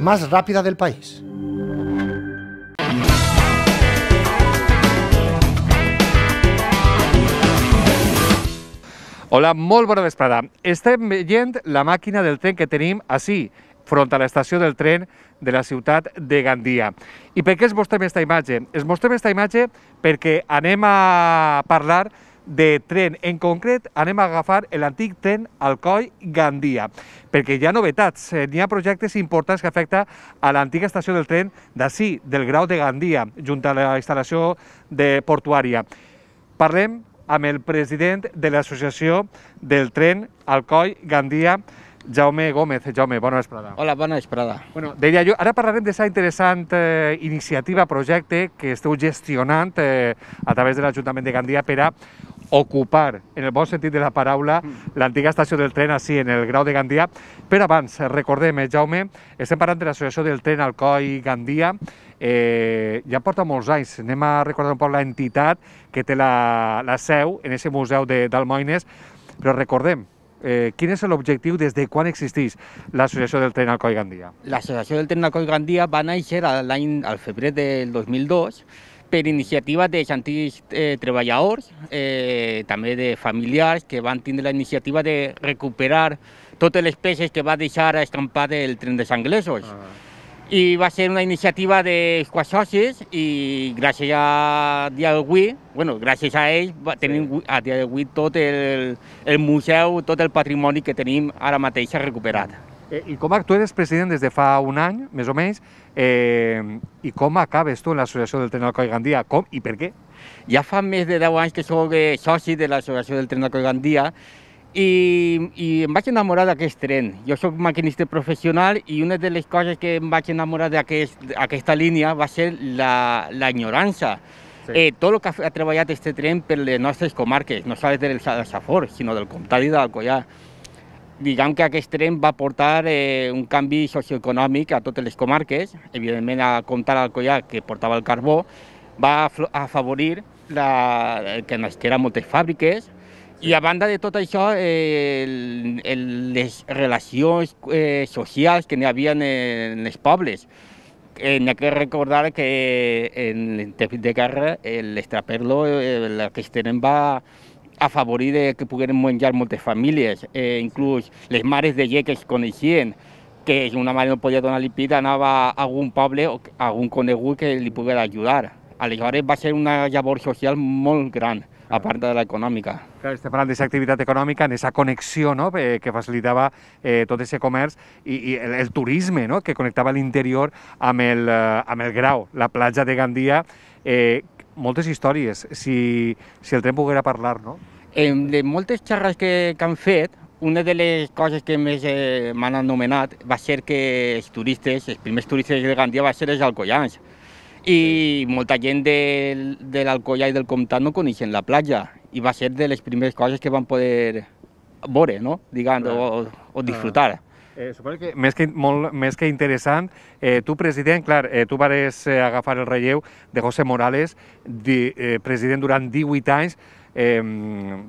más rápida del país. Hola, molt bona vesprada. Estem veient la màquina del tren que tenim així, front a l'estació del tren de la ciutat de Gandia. I per què es mostrem aquesta imatge? Es mostrem aquesta imatge perquè anem a parlar de tren. En concret, anem a agafar l'antic tren Alcoi-Gandia, perquè hi ha novetats, eh, hi ha projectes importants que afecta a l'antiga estació del tren d'ací, del grau de Gandia, junt a la instal·lació de portuària. Parlem amb el president de l'associació del tren Alcoi-Gandia, Jaume Gómez. Jaume, bona vesprada. Hola, bona vesprada. Bueno, deia jo, ara parlarem d'aquesta interessant eh, iniciativa, projecte que esteu gestionant eh, a través de l'Ajuntament de Gandia per a ocupar, en el bon sentit de la paraula, mm. l'antiga estació del tren així, en el grau de Gandia. Però abans, recordem, eh, Jaume, estem parlant de l'associació del tren Coi gandia eh, ja porta molts anys. Anem a recordar un poc l'entitat que té la, la seu en aquest museu d'Almoines, però recordem, eh, quin és l'objectiu, des de quan existeix l'Associació del Tren Coi Gandia? L'Associació del Tren Coi Gandia va néixer l'any al febrer del 2002 per iniciativa de gentils eh, treballadors, eh, també de familiars que van tindre la iniciativa de recuperar totes les peces que va deixar escampat el tren dels anglesos. Ah. I va ser una iniciativa de quatre socis i gràcies a dia d'avui, bueno, gràcies a ells, sí. tenim a dia d'avui tot el, el museu, tot el patrimoni que tenim ara mateix recuperat. Eh, I com tu president des de fa un any, més o menys, eh, i com acabes tu en l'associació del Tren Coll Gandia? Com i per què? Ja fa més de 10 anys que sóc eh, soci de l'associació del Tren Coll Gandia i, i em vaig enamorar d'aquest tren. Jo sóc maquinista professional i una de les coses que em vaig enamorar d'aquesta aquest, línia va ser l'enyorança. Sí. Eh, tot el que ha treballat aquest tren per les nostres comarques, no només del Safor, sinó del Comtat i de Diguem que aquest tren va portar eh, un canvi socioeconòmic a totes les comarques, evidentment a comptar al collar que portava el carbó, va afavorir la, eh, que nascera moltes fàbriques, i a banda de tot això, eh, el, el, les relacions eh, socials que n'hi havia en els pobles. Eh, n'hi ha que recordar que eh, en el temps de guerra el eh, aquest tren va, afavorir que pogueren menjar moltes famílies, eh, inclús les mares de llet que es coneixien, que si una mare no podia donar-li anava a algun poble o a algun conegut que li pogués ajudar. Aleshores va ser una llavor social molt gran, a part de l'econòmica. Clar, estem parlant d'aquesta activitat econòmica, en esa connexió eh, eh, no? que facilitava eh, tot aquest comerç i, i el, el turisme no? que connectava l'interior amb, el, eh, amb el grau, la platja de Gandia, eh, moltes històries, si, si el tren poguera parlar, no? Eh, de moltes xerres que, que han fet, una de les coses que més eh, m'han anomenat va ser que els turistes, els primers turistes de Gandia va ser els alcoyans. I molta gent de, de l'Alcoyà i del Comtat no coneixen la platja i va ser de les primeres coses que van poder veure, no? Digant, o, o disfrutar. Ah. Eh, suposo que més que, molt, més que interessant, eh, tu, president, clar, eh, tu vares eh, agafar el relleu de José Morales, di, eh, president durant 18 anys, eh,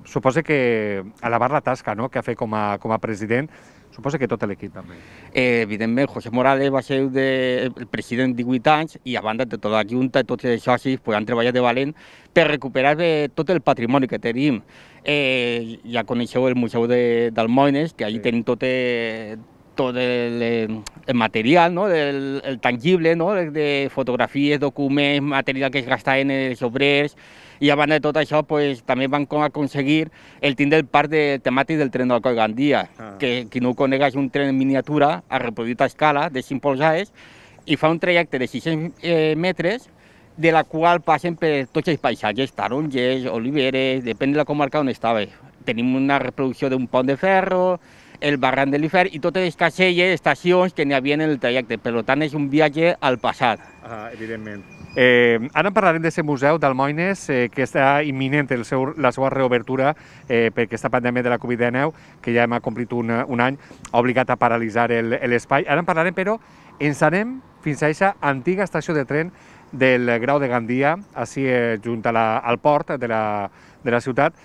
suposo que alabar la tasca no?, que ha fet com a, com a president, suposo que tot l'equip també. Eh, evidentment, José Morales va ser de, el president 18 anys i a banda de tota la Junta i tots els socis pues, han treballat de valent per recuperar eh, tot el patrimoni que tenim. Eh, ja coneixeu el Museu de, d'Almoines, que allà sí. tenim tot, eh, todo el, el material, ¿no? el, el tangible, ¿no? de fotografies, documents, material que es gasta en els obrers, i a banda de tot això pues, també van aconseguir el tindre el parc de, temàtic del tren del Coll Gandia, ah. que qui no ho conega és un tren en miniatura a a escala de 5 polzades i fa un trajecte de 600 eh, metres de la qual passen per tots els paisatges, taronges, oliveres, depèn de la comarca on estava. Tenim una reproducció d'un pont de ferro, el barranc de l'Ifer i totes les caselles, estacions que n'hi havia en el trajecte. Per tant, és un viatge al passat. Ah, evidentment. Eh, ara parlarem ser museu d'Almoines, eh, que està imminent el seu, la seva reobertura eh, per aquesta pandèmia de la Covid-19, que ja hem complit un, un any, ha obligat a paralitzar l'espai. Ara en parlarem, però ens anem fins a aquesta antiga estació de tren del Grau de Gandia, així eh, junt a la, al port de la, de la ciutat,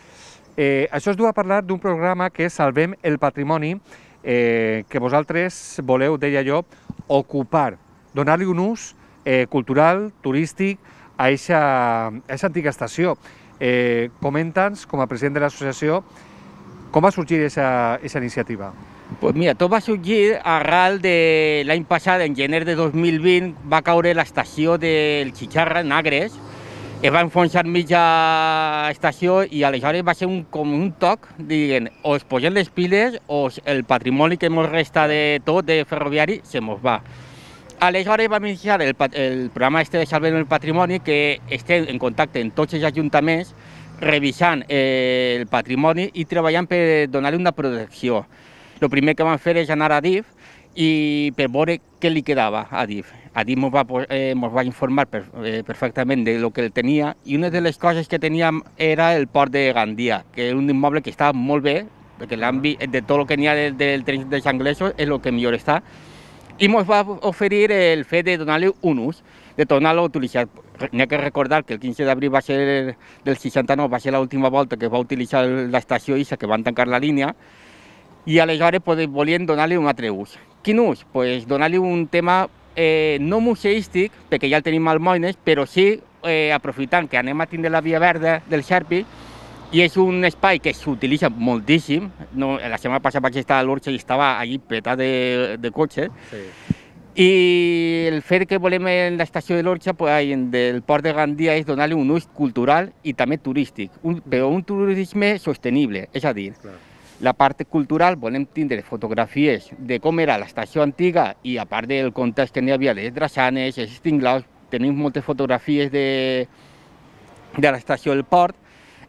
Eh, això es du a parlar d'un programa que és Salvem el Patrimoni, eh, que vosaltres voleu, deia jo, ocupar, donar-li un ús eh, cultural, turístic, a aquesta antiga estació. Eh, Comenta'ns, com a president de l'associació, com va sorgir aquesta iniciativa? Pues mira, tot va sorgir arrel de l'any passat, en gener de 2020, va caure l'estació del Xixarra, en Agres, es va enfonsar mitja estació i aleshores va ser un, com un toc, diguent, o es posen les piles o el patrimoni que ens resta de tot, de ferroviari, se mos va. Aleshores vam iniciar el, el programa este de Salvem el Patrimoni, que estem en contacte amb tots els ajuntaments, revisant eh, el patrimoni i treballant per donar-li una protecció. El primer que vam fer és anar a DIF i per veure què li quedava a DIF. A DIF ens va, eh, va informar per, eh, perfectament de lo que el tenia i una de les coses que teníem era el port de Gandia, que és un immoble que està molt bé, perquè l'àmbit de tot el que n'hi ha del, del tren dels anglesos és el que millor està, i ens va oferir el fet de donar-li un ús, de tornar-lo a utilitzar. N'hi ha que recordar que el 15 d'abril va ser del 69 va ser l'última volta que va utilitzar l'estació Isa, que van tancar la línia, i aleshores volien donar-li un altre ús. Quinús, pues donar-li un tema eh, no museístic, perquè ja el tenim al Moines, però sí eh, aprofitant que anem a tindre la Via Verda del Xarpi, i és un espai que s'utilitza moltíssim. No, la setmana passada vaig estar a l'Orxa i estava allí petat de, de cotxes. Sí. I el fet que volem en l'estació de l'Orxa, pues, del port de Gandia, és donar-li un ús cultural i també turístic, un, però un turisme sostenible, és a dir, Clar la part cultural, volem tindre fotografies de com era l'estació antiga i a part del context que n'hi havia de les drassanes, els tinglaus, tenim moltes fotografies de, de l'estació del port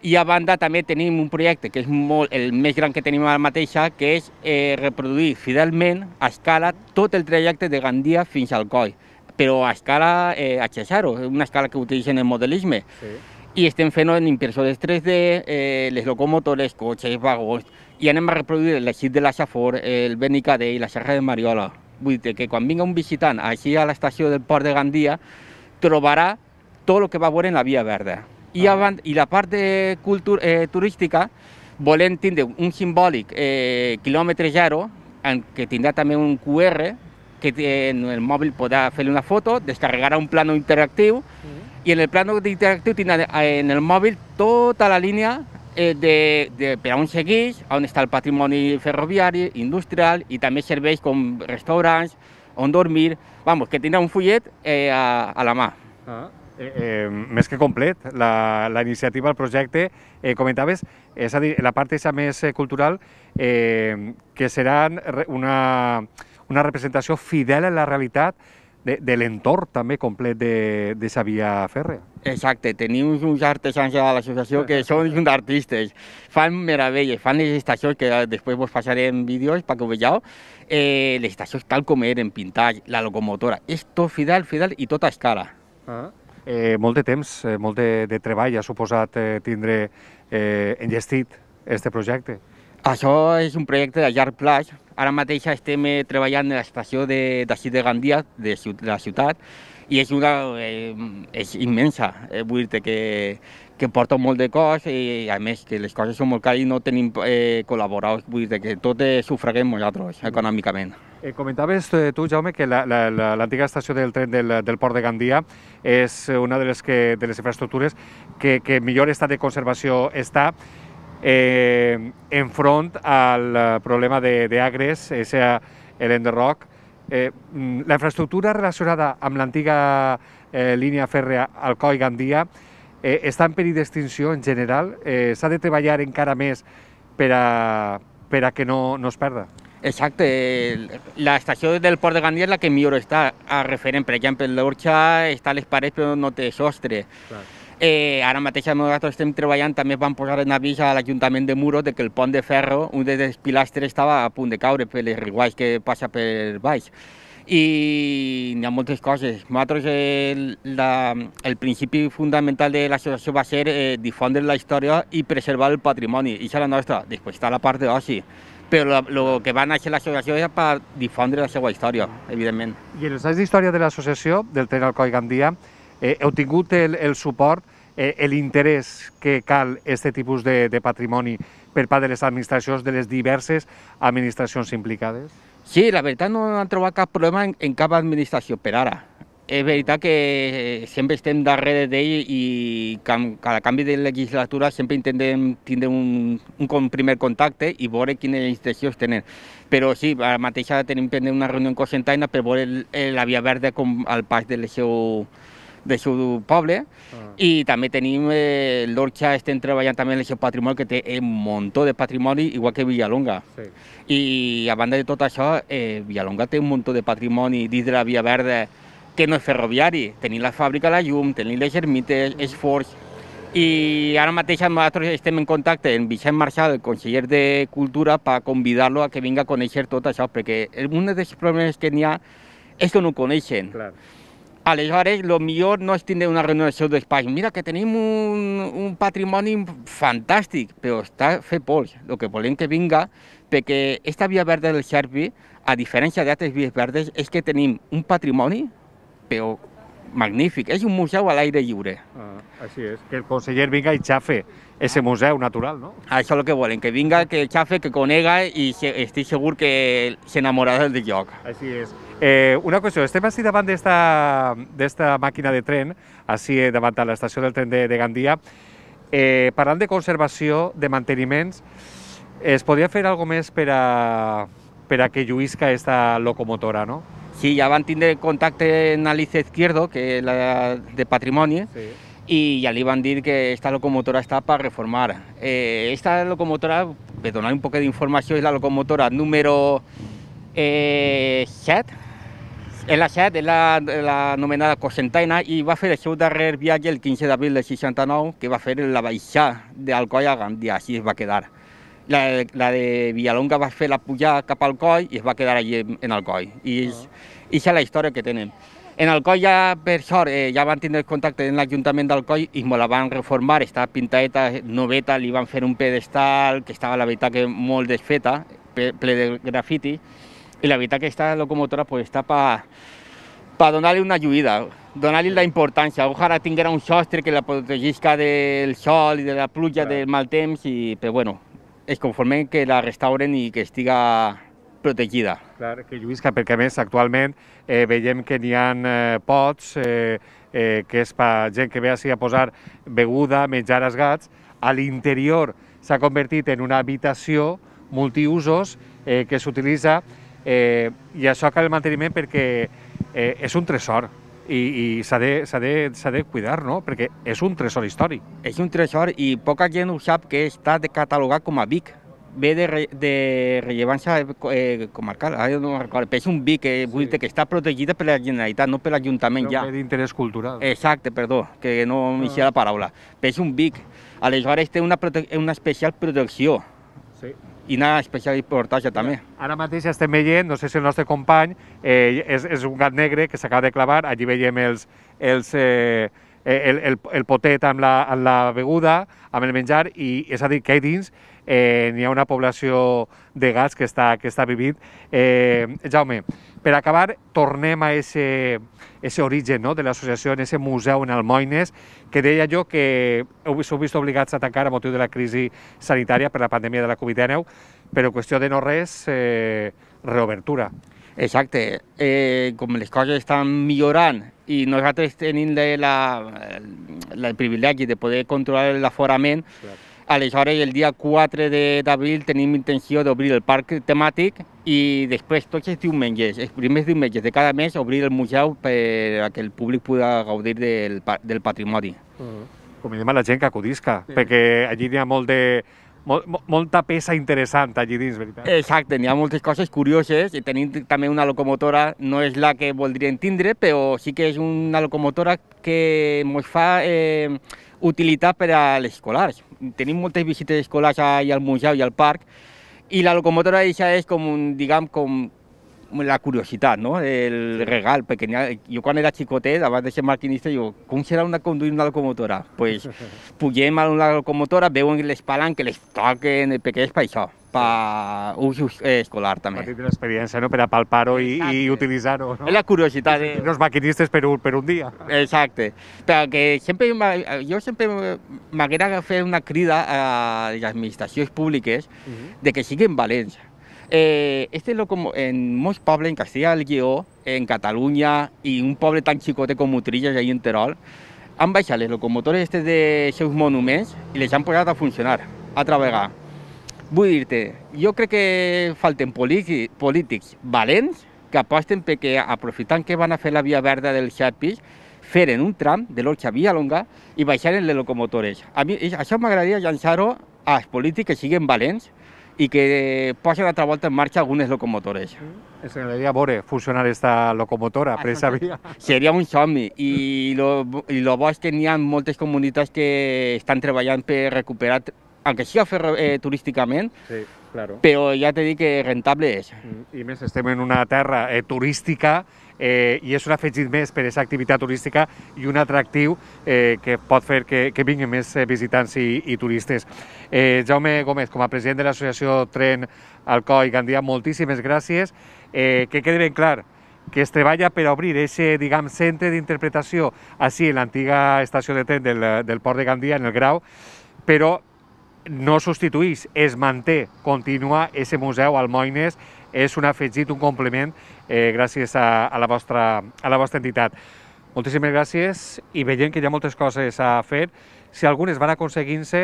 i a banda també tenim un projecte que és molt, el més gran que tenim ara mateixa, que és eh, reproduir fidelment a escala tot el trajecte de Gandia fins al Coll, però a escala eh, a Cesaro, una escala que utilitzen el modelisme. Sí i estem fent-ho en impressores 3D, eh, les locomotores, cotxes, vagons, i anem a reproduir l'eixit de la Safor, el i la Serra de Mariola. Vull dir que quan vinga un visitant així a l'estació del port de Gandia, trobarà tot el que va veure en la Via Verda. I, ah. avant, i la part de cultura, eh, turística, volem tindre un simbòlic eh, quilòmetre zero, en que tindrà també un QR, que eh, en el mòbil podrà fer una foto, descarregarà un plano interactiu, mm Y en el plano interactiu tindrà eh, en el mòbil tota la línia eh, de, de, per on segueix, on està el patrimoni ferroviari, industrial, i també serveix com restaurants, on dormir... Vamos, que tindrà un fullet eh, a, a la mà. Ah. Eh, eh, més que complet, la, la iniciativa, el projecte, eh, comentaves, és a dir, la part aquesta més eh, cultural, eh, que serà una, una representació fidel a la realitat de, de l'entorn també complet de, de sa via fèrrea. Exacte, tenim uns artesans de l'associació que són uns artistes, fan meravelles, fan les estacions que després vos passaré en vídeos perquè ho vegeu, eh, les estacions tal com eren, pintats, la locomotora, és tot fidel, fidel i tota escala. -huh. Ah. Eh, molt de temps, eh, molt de, de treball ha suposat eh, tindre eh, enllestit este projecte. Això és un projecte de llarg plaç. Ara mateix estem eh, treballant a l'estació d'ací de, de Gandia, de, de la ciutat, i és una eh, és immensa, eh, vull dir que, que porta molt de cost i a més que les coses són molt cares i no tenim eh, col·laboradors, vull dir que tot eh, sufraguem nosaltres econòmicament. Eh, comentaves eh, tu, Jaume, que l'antiga la, la, la, estació del tren del, del port de Gandia és una de les, que, de les infraestructures que, que millor estat de conservació està eh, enfront al eh, problema de, de Agres, sea eh, el Eh, mm, la infraestructura relacionada amb l'antiga eh, línia fèrrea Alcoi-Gandia eh, està en perill d'extinció en general. Eh, S'ha de treballar encara més per a, per a que no, no es perda. Exacte, la estació del Port de Gandia és la que millor està a referent, per exemple, l'Orxa està a les parets però no té sostre. Clar. Eh, ara mateix nosaltres estem treballant, també vam posar en avís a l'Ajuntament de Muro de que el pont de ferro, un dels pilastres estava a punt de caure per les riguais que passa per baix. I hi ha moltes coses. Nosaltres el, la, el principi fundamental de l'associació va ser eh, difondre la història i preservar el patrimoni. I és la nostra. Després està la part d'oci però el que va néixer l'associació és per difondre la seva història, evidentment. I en els anys d'història de l'associació, del tren Alcoi Gandia, eh, heu tingut el, el suport eh, l'interès que cal aquest tipus de, de patrimoni per part de les administracions, de les diverses administracions implicades? Sí, la veritat no han trobat cap problema en, en cap administració per ara. És veritat que sempre estem darrere d'ell i cada canvi de legislatura sempre intentem tindre un, un primer contacte i veure quines instruccions tenen. Però sí, ara mateix tenim pendent una reunió en Cosentaina per veure la via verda com el pas les seus de seu poble. Ah. I també tenim eh, l'Orxa, estem treballant també en el seu patrimoni, que té eh, un munt de patrimoni, igual que Villalonga. Sí. I a banda de tot això, eh, Villalonga té un munt de patrimoni dins de la Via Verda que no és ferroviari. Tenim la fàbrica La Llum, tenim les ermites, els forts, i ara mateix nosaltres estem en contacte amb Vicent Marçal, el conseller de Cultura, per convidar-lo a que vinga a conèixer tot això, perquè un dels problemes que n'hi ha és que no ho coneixen. Clar. Aleshores, el millor no és tindre una renovació d'espai. Mira que tenim un, un patrimoni fantàstic, però està fet pols. El que volem que vinga, perquè aquesta via verda del Xerbi, a diferència d'altres vies verdes, és que tenim un patrimoni, però magnífic. És un museu a l'aire lliure. Ah, així és. Que el conseller vinga i xafe ese museu natural, no? Això és el que volen, que vinga, que xafe, que conega i estic segur que s'enamorarà del lloc. Així és. Eh, una qüestió, estem així davant d'esta màquina de tren, així eh, davant de l'estació del tren de, de Gandia, eh, parlant de conservació, de manteniments, es podria fer alguna més per a, per a que lluïsca esta locomotora, no? Sí, ja van tindre contacte en Alicia Izquierdo, que és la de patrimoni, sí. i ja li van dir que esta locomotora està per reformar. Eh, esta locomotora, per donar un poc d'informació, és la locomotora número eh, 7, en Set és la, la, Cosentaina i va fer el seu darrer viatge el 15 d'abril del 69, que va fer la del coll a Gandia, així es va quedar. La, la de Villalonga va fer la pujada cap al coll i es va quedar allí en coll. I és, uh ah. -huh. és la història que tenen. En coll ja, per sort, eh, ja van tindre contacte amb l'Ajuntament coll i me la van reformar, estava pintadeta, noveta, li van fer un pedestal que estava, la veritat, que molt desfeta, ple de grafiti, i la veritat que aquesta locomotora pues, està per pa donar-li una lluïda, donar-li la importància. Ojalà tinguera un sostre que la protegisca del sol i de la pluja, del mal temps, i, però bueno, es conformen que la restauren i que estiga protegida. Clar, que lluïsca, perquè a més actualment eh, veiem que n'hi ha eh, pots, eh, eh, que és per gent que ve així a posar beguda, menjar els gats, a l'interior s'ha convertit en una habitació multiusos eh, que s'utilitza Eh, I això cal el manteniment perquè eh, és un tresor i, i s'ha de, de, de cuidar, no? Perquè és un tresor històric. És un tresor i poca gent ho sap que està catalogat com a Vic. Ve de, re, de rellevància eh, comarcal, ara ah, no recordo, però és un Vic que, eh, sí. que està protegida per la Generalitat, no per l'Ajuntament ja. Però d'interès cultural. Exacte, perdó, que no ah. m'hi la paraula. Però és un Vic. Aleshores té una, una especial protecció. Sí i anar a especial reportatge també. Ara mateix estem veient, no sé si el nostre company, eh, és, és un gat negre que s'acaba de clavar, allí veiem els, els, eh, el, el, el potet amb la, amb la beguda, amb el menjar, i és a dir, que dins eh, n'hi ha una població de gats que està, que està vivint. Eh, Jaume, per acabar, tornem a ese, ese origen no? de l'associació, en ese museu en Almoines, que deia jo que us heu vist obligats a tancar a motiu de la crisi sanitària per la pandèmia de la Covid-19, però qüestió de no res, eh, reobertura. Exacte, eh, com les coses estan millorant i nosaltres tenim la, la, el privilegi de poder controlar l'aforament, claro Aleshores, el dia 4 d'abril tenim intenció d'obrir el parc temàtic i després tots els diumenges, els primers diumenges de cada mes, obrir el museu per a que el públic pugui gaudir del, del patrimoni. Uh mm. -huh. Convidem a la gent que acudisca, sí. perquè allí hi ha molt de, molt, molta peça interessant allí dins, veritat? Exacte, hi ha moltes coses curioses i tenim també una locomotora, no és la que voldríem tindre, però sí que és una locomotora que ens fa eh, utilitat per a les escolars tenim moltes visites escolars i al museu i al parc, i la locomotora aquesta és com, un, diguem, com la curiositat, no? el regal, perquè ha, jo quan era xicotet, abans de ser maquinista, jo, com serà una conduir una locomotora? Doncs pues, pugem a una locomotora, veuen les palanques, les toquen, perquè és per això pa ús eh, escolar també. Per tenir l'experiència, no? per a palpar-ho i, i utilitzar-ho. No? És la curiositat. Eh? Els maquinistes per un, per un dia. Exacte. Perquè sempre, jo sempre m'agrada fer una crida a les administracions públiques uh mhm. -huh. de que siguin valents. Eh, este locomo en molts pobles, en Castilla del Guió, en Catalunya i un poble tan xicote com Utrillas, allà en Terol, han baixat les locomotores aquestes de seus monuments i les han posat a funcionar, a treballar. Vull dir-te, jo crec que falten polítics valents que aposten perquè, aprofitant que van a fer la via verda del Xapis, feren un tram de l'Orxa Via Longa i baixaren les locomotores. A mi això m'agradaria llançar-ho als polítics que siguen valents i que posen altra volta en marxa algunes locomotores. Ens mm. agradaria veure funcionar aquesta locomotora per aquesta via. Seria un somni i el bo és que n'hi ha moltes comunitats que estan treballant per recuperar aunque siga ferro, eh, turísticament, sí, claro. però ja te dit que rentable és. Mm, I més, estem en una terra eh, turística eh, i és un afegit més per a aquesta activitat turística i un atractiu eh, que pot fer que, que vinguin més eh, visitants i, i turistes. Eh, Jaume Gómez, com a president de l'associació Tren Alcoi Gandia, moltíssimes gràcies. Eh, que quede ben clar, que es treballa per obrir aquest diguem, centre d'interpretació així en l'antiga estació de tren del, del Port de Gandia, en el Grau, però no substituís, es manté, continua ese museu al Moines, és un afegit, un complement, eh, gràcies a, a, la vostra, a la vostra entitat. Moltíssimes gràcies i veiem que hi ha moltes coses a fer. Si algunes van aconseguint-se,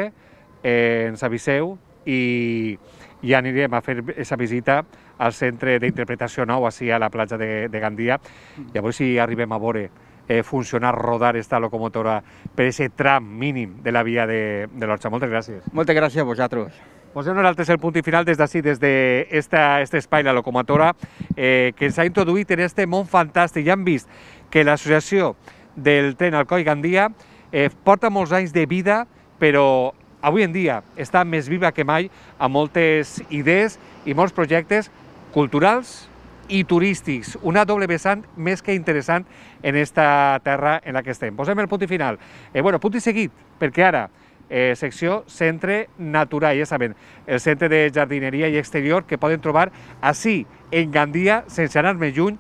eh, ens aviseu i ja anirem a fer aquesta visita al Centre d'Interpretació Nou, així a la platja de, de Gandia, i a veure si arribem a veure eh, funcionar, rodar esta locomotora per ese tram mínim de la via de, de l'Orxa. Moltes gràcies. Moltes gràcies a vosaltres. Posem nosaltres el punt i final des d'ací, des d'aquest de espai, la locomotora, eh, que s'ha introduït en este món fantàstic. Ja hem vist que l'associació del tren Coi Gandia eh, porta molts anys de vida, però avui en dia està més viva que mai, amb moltes idees i molts projectes culturals, i turístics. Una doble vessant més que interessant en esta terra en la que estem. Posem el punt i final. Eh, bueno, punt i seguit, perquè ara eh, secció Centre Natural, ja saben, el centre de jardineria i exterior que poden trobar així, en Gandia, sense anar més lluny,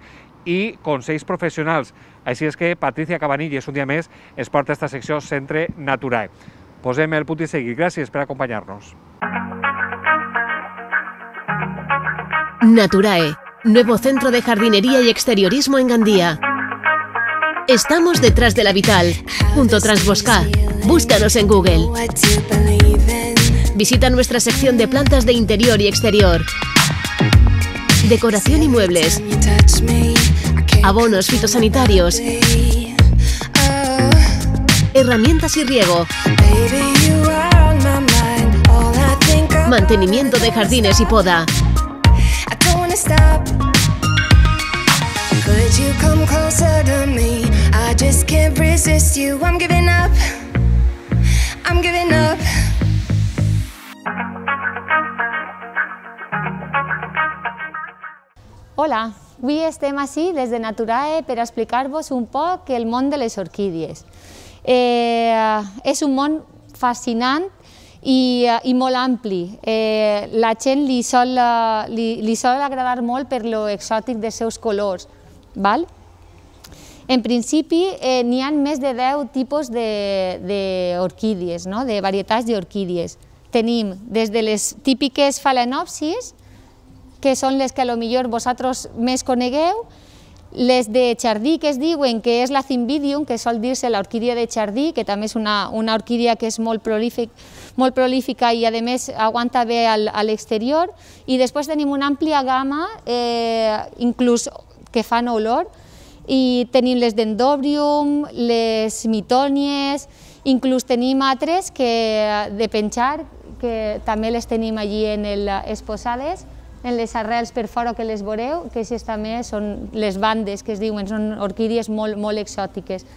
i consells professionals. Així és que Patricia Cabanilles, un dia més, es porta a esta secció Centre Natural. Posem el punt i seguit. Gràcies per acompanyar-nos. Naturae, Nuevo centro de jardinería y exteriorismo en Gandía. Estamos detrás de la Vital, Transbosca. Búscanos en Google. Visita nuestra sección de plantas de interior y exterior. Decoración y muebles. Abonos fitosanitarios. Herramientas y riego. Mantenimiento de jardines y poda. you come closer to me. I just can't resist you. I'm giving up. I'm giving up. Hola, avui estem així des de Naturae per explicar-vos un poc el món de les orquídies. Eh, és un món fascinant i, eh, i molt ampli. Eh, la gent li sol, eh, li, li sol agradar molt per lo exòtic dels seus colors, Val? En principi eh, n'hi ha més de 10 tipus d'orquídies, no? de varietats d'orquídies. Tenim des de les típiques falenopsis, que són les que a lo millor vosaltres més conegueu, les de jardí, que es diuen que és la cimbidium, que sol dir-se l'orquídia de jardí, que també és una, una orquídia que és molt, prolífic, molt prolífica i, a més, aguanta bé al, a l'exterior. I després tenim una àmplia gamma, eh, inclús que fan olor, i tenim les d'endòbrium, les mitònies, inclús tenim altres que, de penjar, que també les tenim allí en el, exposades, en les arrels per fora que les veureu, que aquestes també són les bandes que es diuen, són orquídies molt, molt exòtiques.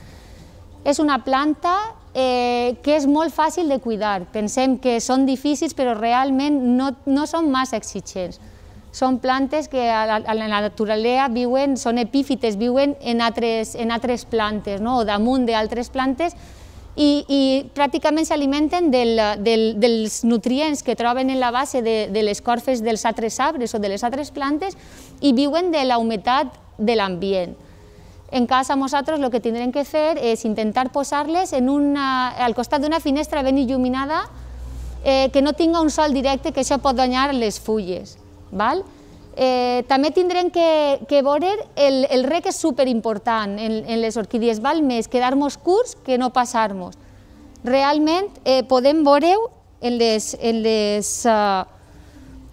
És una planta eh, que és molt fàcil de cuidar. Pensem que són difícils, però realment no, no són massa exigents són plantes que a la naturalesa viuen, són epífites, viuen en altres, en altres plantes, no? o damunt d'altres plantes, i, i pràcticament s'alimenten del, del, dels nutrients que troben en la base de, de les corfes dels altres arbres o de les altres plantes i viuen de la humitat de l'ambient. En casa nosaltres el que tindrem que fer és intentar posar-les al costat d'una finestra ben il·luminada eh, que no tinga un sol directe, que això pot danyar les fulles. Val? Eh, també tindrem que, que veure el, el rec és superimportant en, en les orquídies, val més quedar-nos curts que no passar-nos. Realment eh, podem veure en les, en les, uh,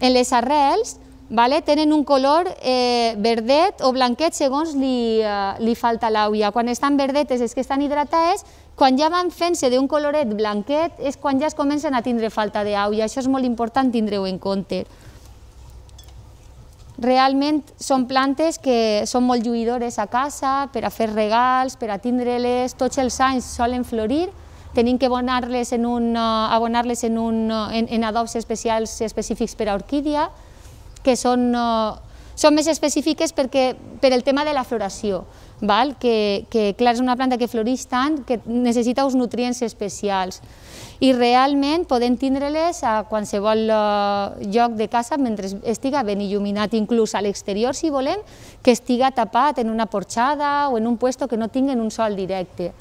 en les arrels, vale? tenen un color eh, verdet o blanquet segons li, uh, li falta l'aigua. Quan estan verdetes és que estan hidratades, quan ja van fent-se d'un coloret blanquet és quan ja es comencen a tindre falta d'àuia. Això és molt important tindre-ho en compte. Realment són plantes que són molt lluïdores a casa, per a fer regals, per a tindre-les, tots els anys solen florir, tenim que abonar-les en, un, eh, abonar en, un, eh, en, en adobs especials específics per a orquídia, que són, eh, són més específiques perquè, per el tema de la floració val? Que, que clar, és una planta que floreix tant que necessita uns nutrients especials i realment podem tindre-les a qualsevol eh, lloc de casa mentre estiga ben il·luminat, inclús a l'exterior, si volem, que estiga tapat en una porxada o en un puesto que no tingui un sol directe.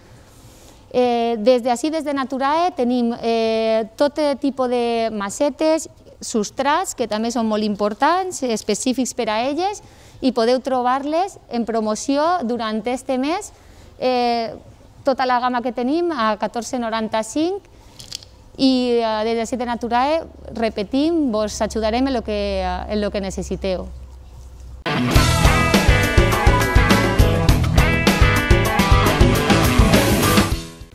Eh, des d'ací, des de Naturae, tenim eh, tot tipus de macetes, substrats, que també són molt importants, específics per a elles, ...y podeu probarles en promoción durante este mes, eh, ...toda la gama que tenemos a 14,95 ...y desde des de Site Naturae, repetim, vos ajudarem en que, eh, lo que necessiteu.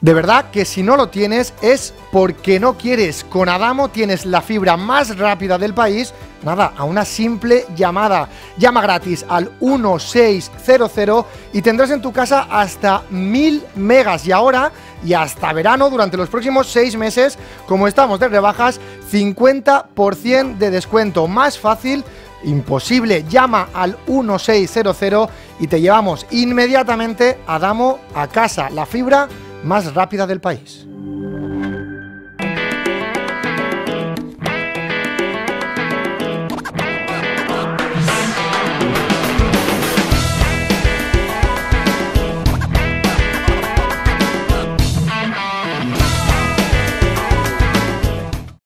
De verdad que si no lo tienes es porque no quieres. Con Adamo tienes la fibra más rápida del país nada, a una simple llamada. Llama gratis al 1600 y tendrás en tu casa hasta 1000 megas. Y ahora, y hasta verano, durante los próximos seis meses, como estamos de rebajas, 50% de descuento. Más fácil imposible. Llama al 1600 y te llevamos inmediatamente a Damo a casa, la fibra más rápida del país.